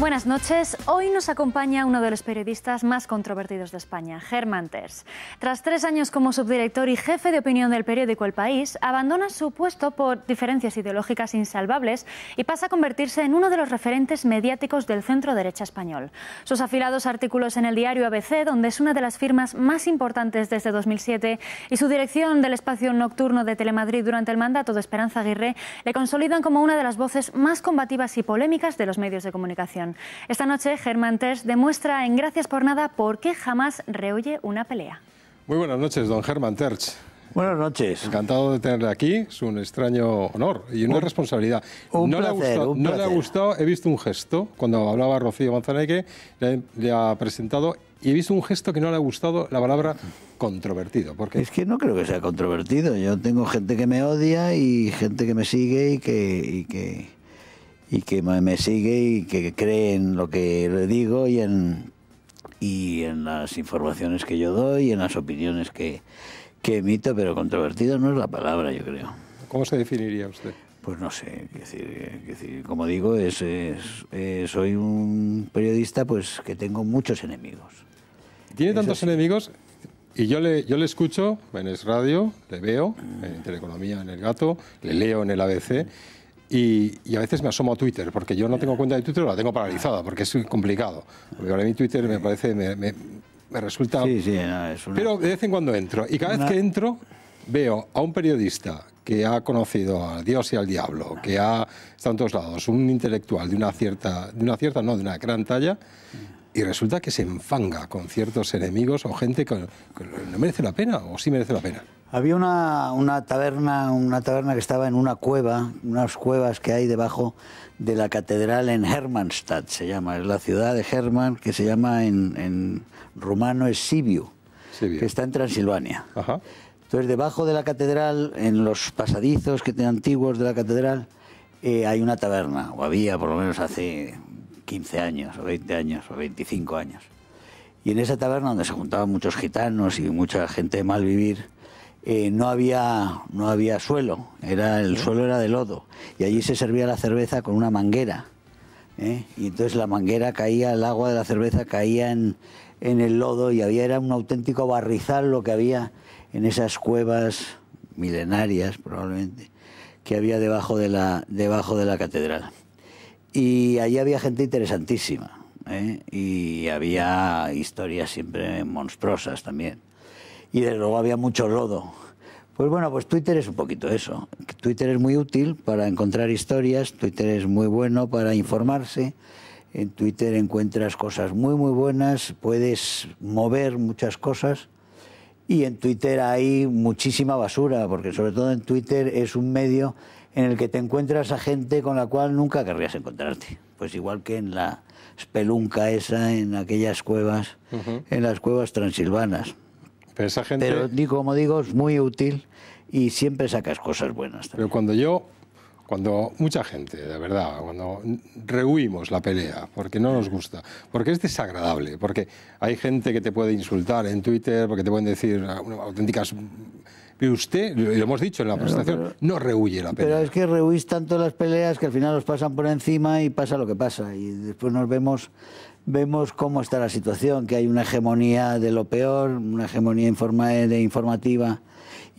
Buenas noches. Hoy nos acompaña uno de los periodistas más controvertidos de España, Germán Terz. Tras tres años como subdirector y jefe de opinión del periódico El País, abandona su puesto por diferencias ideológicas insalvables y pasa a convertirse en uno de los referentes mediáticos del centro derecha español. Sus afilados artículos en el diario ABC, donde es una de las firmas más importantes desde 2007, y su dirección del espacio nocturno de Telemadrid durante el mandato de Esperanza Aguirre, le consolidan como una de las voces más combativas y polémicas de los medios de comunicación. Esta noche, Germán Terch demuestra en Gracias por Nada por qué jamás rehuye una pelea. Muy buenas noches, don Germán Terch. Buenas noches. Encantado de tenerle aquí. Es un extraño honor y una responsabilidad. Un no, le ha gustado, no le ha gustado. He visto un gesto cuando hablaba Rocío Manzaneque, le, le, ha presentado y he visto un gesto que no le ha gustado la palabra controvertido. Porque... Es que no creo que sea controvertido. Yo tengo gente que me odia y gente que me sigue y que y que me sigue y que cree en lo que le digo y en, y en las informaciones que yo doy y en las opiniones que, que emito, pero controvertido no es la palabra, yo creo. ¿Cómo se definiría usted? Pues no sé, como digo, es, eh, soy un periodista pues que tengo muchos enemigos. Tiene tantos enemigos y yo le, yo le escucho en Es Radio, le veo en Teleconomía, en El Gato, le leo en el ABC y, a veces me asomo a Twitter, porque yo no tengo cuenta de Twitter, la tengo paralizada, porque es complicado. Porque ahora mi Twitter me parece, me, resulta... Sí, sí, Pero de vez en cuando entro, y cada vez que entro veo a un periodista que ha conocido al Dios y al diablo, que ha estado en todos lados, un intelectual de una cierta, de una cierta, no, de una gran talla, y resulta que se enfanga con ciertos enemigos o gente que no merece la pena, o sí merece la pena. Había una, una, taberna, una taberna que estaba en una cueva, unas cuevas que hay debajo de la catedral en Hermannstadt, se llama, es la ciudad de Hermann, que se llama en, en rumano es Sibiu, que está en Transilvania. Entonces, debajo de la catedral, en los pasadizos que antiguos de la catedral, eh, hay una taberna, o había por lo menos hace 15 años, o 20 años, o 25 años. Y en esa taberna, donde se juntaban muchos gitanos y mucha gente de mal vivir, eh, no, había, no había suelo, era, el suelo era de lodo y allí se servía la cerveza con una manguera. ¿eh? Y entonces la manguera caía, el agua de la cerveza caía en, en el lodo y había, era un auténtico barrizal lo que había en esas cuevas milenarias probablemente que había debajo de la, debajo de la catedral. Y allí había gente interesantísima. ¿eh? Y había historias siempre monstruosas también y desde luego había mucho lodo. Pues bueno, pues Twitter es un poquito eso. Twitter es muy útil para encontrar historias, Twitter es muy bueno para informarse. En Twitter encuentras cosas muy, muy buenas, puedes mover muchas cosas y en Twitter hay muchísima basura, porque sobre todo en Twitter es un medio en el que te encuentras a gente con la cual nunca querrías encontrarte. Pues igual que en la espelunca esa, en aquellas cuevas, en las cuevas transilvanas. Pero esa gente... digo, como digo, es muy útil y siempre sacas cosas buenas. Pero cuando yo cuando mucha gente, de verdad, cuando rehuimos la pelea, porque no nos gusta, porque es desagradable, porque hay gente que te puede insultar en Twitter, porque te pueden decir auténticas... Y usted, lo hemos dicho en la presentación, no rehuye la pelea. Pero es que rehuís tanto las peleas que al final los pasan por encima y pasa lo que pasa. Y después nos vemos vemos cómo está la situación, que hay una hegemonía de lo peor, una hegemonía de informativa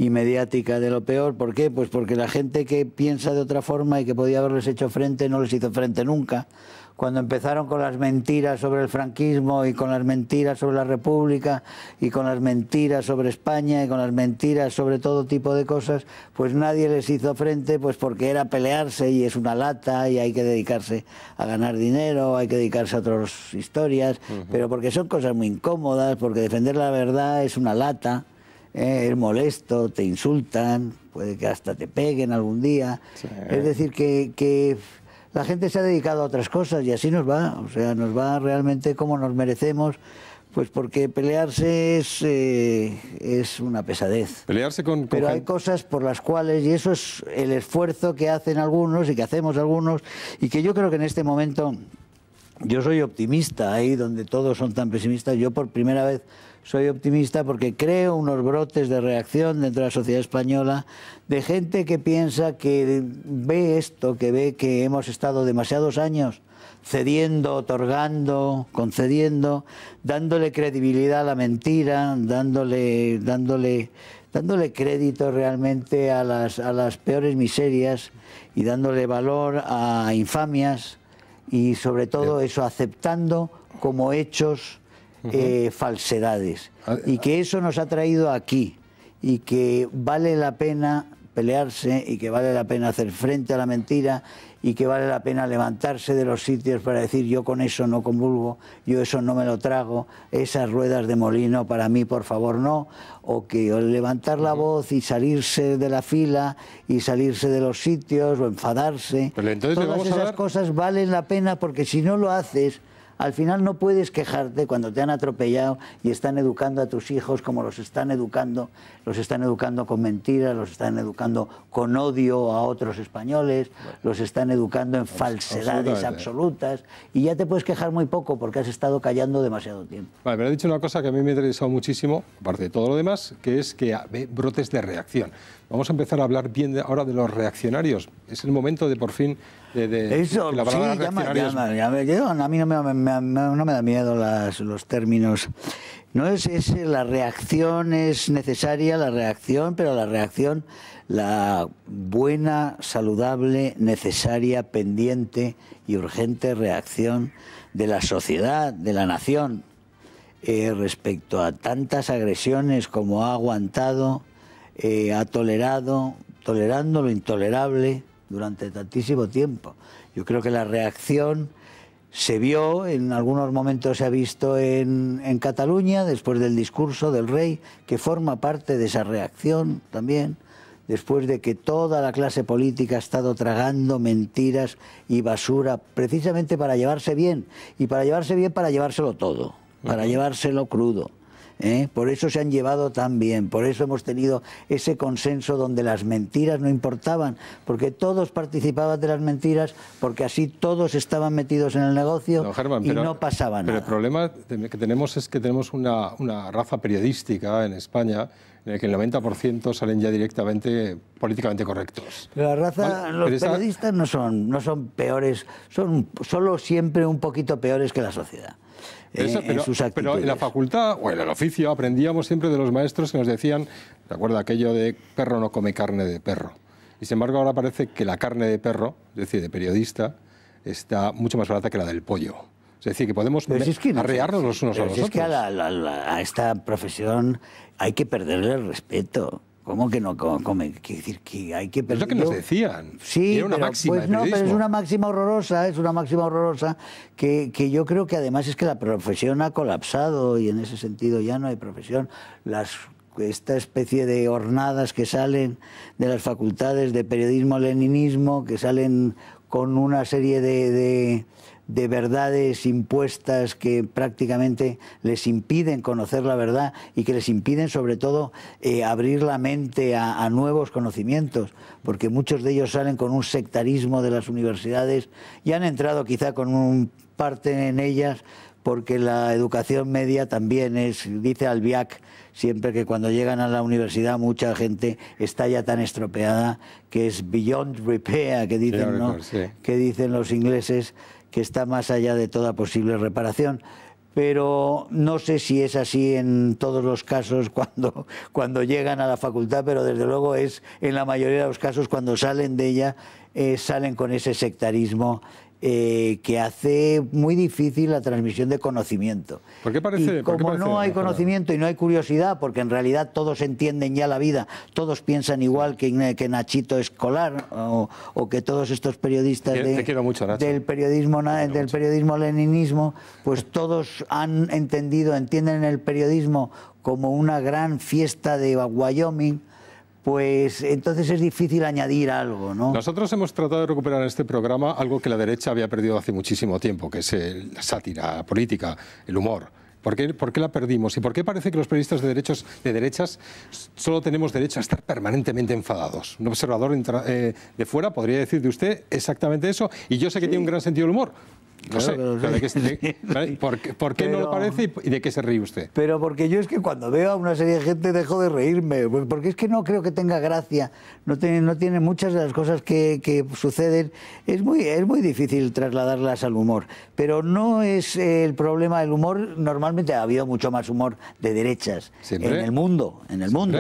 y mediática de lo peor. ¿Por qué? Pues porque la gente que piensa de otra forma y que podía haberles hecho frente no les hizo frente nunca. Cuando empezaron con las mentiras sobre el franquismo y con las mentiras sobre la República y con las mentiras sobre España y con las mentiras sobre todo tipo de cosas, pues nadie les hizo frente pues porque era pelearse y es una lata y hay que dedicarse a ganar dinero, hay que dedicarse a otras historias, pero porque son cosas muy incómodas, porque defender la verdad es una lata eh, es molesto, te insultan, puede que hasta te peguen algún día. Es decir, que, la gente se ha dedicado a otras cosas y así nos va, o sea, nos va realmente como nos merecemos. Pues porque pelearse es, eh, es una pesadez. Pelearse con, Pero hay cosas por las cuales, y eso es el esfuerzo que hacen algunos y que hacemos algunos, y que yo creo que en este momento yo soy optimista, ahí donde todos son tan pesimistas, yo por primera vez soy optimista porque creo unos brotes de reacción dentro de la sociedad española de gente que piensa que ve esto, que ve que hemos estado demasiados años cediendo, otorgando, concediendo, dándole credibilidad a la mentira, dándole, dándole, dándole crédito realmente a las, a las peores miserias y dándole valor a infamias y sobre todo eso aceptando como hechos eh, falsedades. Ah, y que eso nos ha traído aquí y que vale la pena pelearse y que vale la pena hacer frente a la mentira y que vale la pena levantarse de los sitios para decir yo con eso no convulgo, yo eso no me lo trago, esas ruedas de molino para mí por favor no, o que levantar la voz y salirse de la fila y salirse de los sitios o enfadarse. Todas esas cosas valen la pena porque si no lo haces al final no puedes quejarte cuando te han atropellado y están educando a tus hijos como los están educando. Los están educando con mentiras, los están educando con odio a otros españoles, los están educando en falsedades absolutas. Y ya te puedes quejar muy poco porque has estado callando demasiado tiempo. Vale, pero ha dicho una cosa que a mí me ha interesado muchísimo, aparte de todo lo demás, que es que brotes de reacción. Vamos a empezar a hablar bien ahora de los reaccionarios. Es el momento de por fin de, Eso, la sí, reaccionarios... a mí no me, da miedo los términos. No es, la reacción es necesaria, la reacción, pero la reacción, la buena, saludable, necesaria, pendiente y urgente reacción de la sociedad, de la nación, eh, respecto a tantas agresiones como ha aguantado eh, ha tolerado, tolerando lo intolerable durante tantísimo tiempo. Yo creo que la reacción se vio, en algunos momentos se ha visto en, en Cataluña, después del discurso del rey, que forma parte de esa reacción también, después de que toda la clase política ha estado tragando mentiras y basura, precisamente para llevarse bien, y para llevarse bien, para llevárselo todo, para llevárselo crudo. ¿eh? por eso se han llevado tan bien, por eso hemos tenido ese consenso donde las mentiras no importaban, porque todos participaban de las mentiras, porque así todos estaban metidos en el negocio y no pasaban nada. Pero el problema que tenemos es que tenemos una raza periodística en España en el que el 90% salen ya directamente políticamente correctos. Pero la raza, los periodistas no, son, no son peores, son solo siempre un poquito peores que la sociedad. Pero, eh, pero, en pero, en la facultad o en el oficio aprendíamos siempre de los maestros que nos decían, ¿te acuerdas aquello de perro no come carne de perro? Y sin embargo ahora parece que la carne de perro, es decir, de periodista, está mucho más barata que la del pollo. Es decir, que podemos arrearnos los unos a los otros. Es que a, esta profesión hay que perderle el respeto. ¿Cómo que no? decir que hay que perder. Es lo que nos decían. Sí, era una máxima. Pues no, pero es una máxima horrorosa, es una máxima horrorosa que, yo creo que además es que la profesión ha colapsado y en ese sentido ya no hay profesión. Las esta especie de hornadas que salen de las facultades de periodismo leninismo, que salen con una serie de, de verdades impuestas que prácticamente les impiden conocer la verdad y que les impiden sobre todo eh, abrir la mente a, nuevos conocimientos, porque muchos de ellos salen con un sectarismo de las universidades y han entrado quizá con un parte en ellas porque la educación media también es, dice Albiac, siempre que cuando llegan a la universidad mucha gente está ya tan estropeada que es beyond repair, que dicen, que dicen los ingleses, que está más allá de toda posible reparación. Pero no sé si es así en todos los casos cuando, cuando llegan a la facultad, pero desde luego es en la mayoría de los casos cuando salen de ella, eh, salen con ese sectarismo eh, que hace muy difícil la transmisión de conocimiento. ¿Por parece? Y como no hay conocimiento y no hay curiosidad, porque en realidad todos entienden ya la vida, todos piensan igual que, Nachito Escolar o, que todos estos periodistas del periodismo del periodismo leninismo, pues todos han entendido, entienden el periodismo como una gran fiesta de Wyoming pues entonces es difícil añadir algo, ¿no? Nosotros hemos tratado de recuperar en este programa algo que la derecha había perdido hace muchísimo tiempo, que es la sátira política, el humor. ¿Por qué, la perdimos? ¿Y por qué parece que los periodistas de, de derechas solo tenemos derecho a estar permanentemente enfadados? Un observador eh, de fuera podría decir de usted exactamente eso, y yo sé que tiene un gran sentido del humor, no sé, ¿por, qué, no lo parece y de qué se ríe usted? Pero porque yo es que cuando veo a una serie de gente dejo de reírme, pues porque es que no creo que tenga gracia, no tiene, no tiene muchas de las cosas que, suceden, es muy, es muy difícil trasladarlas al humor. Pero no es el problema del humor, normalmente ha habido mucho más humor de derechas en el mundo, en el mundo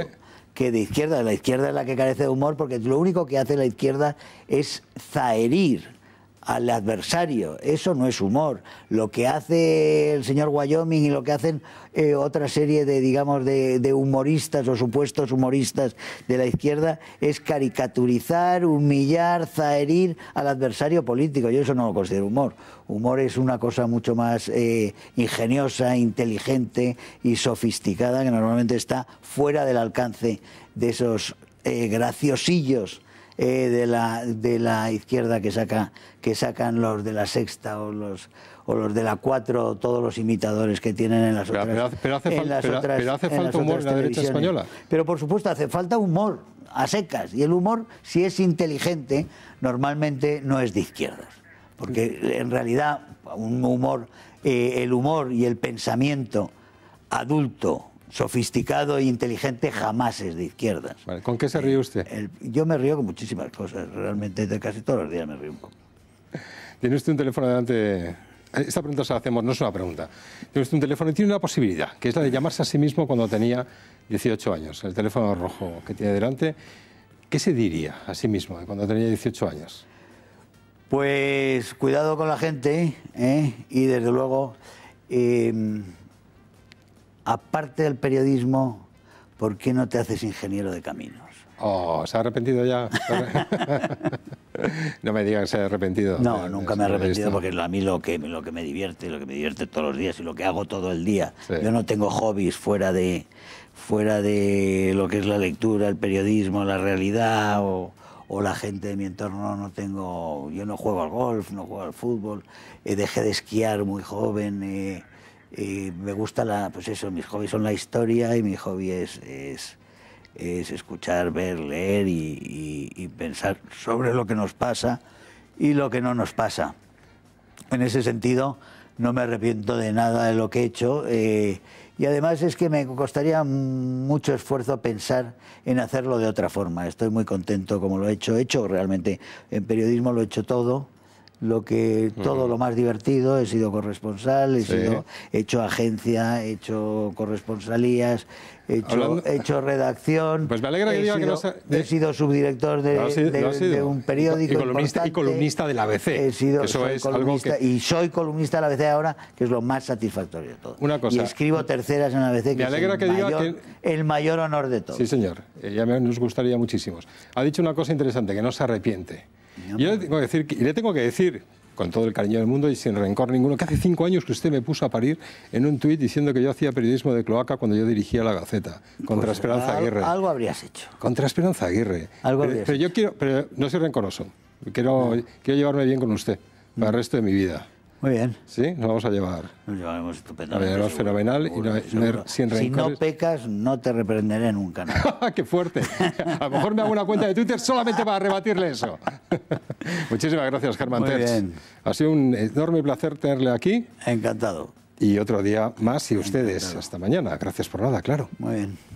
que de izquierda. La izquierda es la que carece de humor porque lo único que hace la izquierda es zaherir al adversario. Eso no es humor. Lo que hace el señor Wyoming y lo que hacen eh, otra serie de, digamos, de, humoristas o supuestos humoristas de la izquierda es caricaturizar, humillar, zaherir al adversario político. Yo eso no lo considero humor. Humor es una cosa mucho más eh, ingeniosa, inteligente y sofisticada que normalmente está fuera del alcance de esos eh, graciosillos eh, de, la, de la izquierda que, saca, que sacan los de la sexta o los, o los de la cuatro, todos los imitadores que tienen en las otras. Pero hace, falta humor en la derecha española. Pero por supuesto, hace falta humor a secas. Y el humor, si es inteligente, normalmente no es de izquierdas. Porque en realidad, un humor, eh, el humor y el pensamiento adulto sofisticado e inteligente jamás es de izquierdas. ¿Con qué se ríe usted? yo me río con muchísimas cosas, realmente de casi todos los días me río un poco. Tiene usted un teléfono delante... Eh, esta pregunta se la hacemos, no es una pregunta. Tiene usted un teléfono y tiene una posibilidad, que es la de llamarse a sí mismo cuando tenía 18 años, el teléfono rojo que tiene delante. ¿Qué se diría a sí mismo cuando tenía 18 años? Pues cuidado con la gente ¿eh? y desde luego... Em, aparte del periodismo, ¿por qué no te haces ingeniero de caminos? Oh, ¿se ha arrepentido ya? no me digan que se ha arrepentido. No, nunca me he arrepentido porque a mí lo que, lo que me divierte, lo que me divierte todos los días y lo que hago todo el día. Yo no tengo hobbies fuera de, fuera de lo que es la lectura, el periodismo, la realidad o, la gente de mi entorno. No tengo, yo no juego al golf, no juego al fútbol, eh, dejé de esquiar muy joven. Eh, y me gusta la, pues eso, mis hobbies son la historia y mi hobby es, es, escuchar, ver, leer y, pensar sobre lo que nos pasa y lo que no nos pasa. En ese sentido, no me arrepiento de nada de lo que he hecho. Eh, y además es que me costaría mucho esfuerzo pensar en hacerlo de otra forma. Estoy muy contento como lo he hecho. He hecho realmente, en periodismo lo he hecho todo lo que todo lo más divertido, he sido corresponsal, he sido hecho agencia, he hecho corresponsalías, he hecho, redacción. Pues me alegra que diga que no he eh, sido subdirector de, de, un periódico y columnista y columnista ABC. He sido Eso y soy columnista de la ABC ahora, que es lo más satisfactorio de todo. Y escribo terceras en la ABC que me alegra el, que diga mayor, que... el mayor honor de todos. Sí, señor. Eh, ya nos gustaría muchísimo. Ha dicho una cosa interesante que no se arrepiente. Yo le tengo, que decir, le tengo que decir, con todo el cariño del mundo y sin rencor ninguno, que hace cinco años que usted me puso a parir en un tuit diciendo que yo hacía periodismo de cloaca cuando yo dirigía La Gaceta, contra pues Esperanza Aguirre. Algo habrías hecho. Contra Esperanza Aguirre. Algo pero, eh, hecho. pero yo quiero, pero no soy rencoroso, quiero, quiero llevarme bien con usted para el resto de mi vida. Muy bien. Sí, nos vamos a llevar. Nos llevaremos estupendamente. Nos fenomenal y no, sin Si no pecas, no te reprenderé nunca. ¡Qué fuerte! A lo mejor me hago una cuenta de Twitter solamente para rebatirle eso. Muchísimas gracias, Germán Muy Ha sido un enorme placer tenerle aquí. Encantado. Y otro día más y ustedes. Hasta mañana. Gracias por nada, claro. Muy bien.